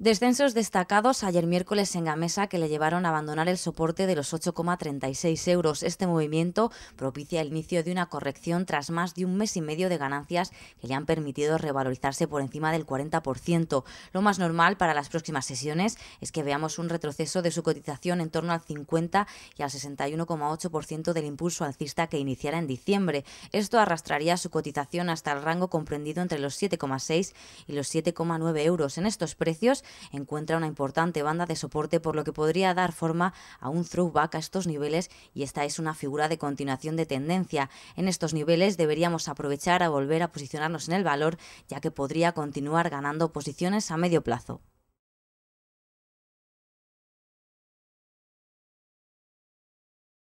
Descensos destacados ayer miércoles en Gamesa que le llevaron a abandonar el soporte de los 8,36 euros. Este movimiento propicia el inicio de una corrección tras más de un mes y medio de ganancias que le han permitido revalorizarse por encima del 40%. Lo más normal para las próximas sesiones es que veamos un retroceso de su cotización en torno al 50 y al 61,8% del impulso alcista que iniciara en diciembre. Esto arrastraría su cotización hasta el rango comprendido entre los 7,6 y los 7,9 euros. En estos precios, encuentra una importante banda de soporte por lo que podría dar forma a un throwback a estos niveles y esta es una figura de continuación de tendencia. En estos niveles deberíamos aprovechar a volver a posicionarnos en el valor ya que podría continuar ganando posiciones a medio plazo.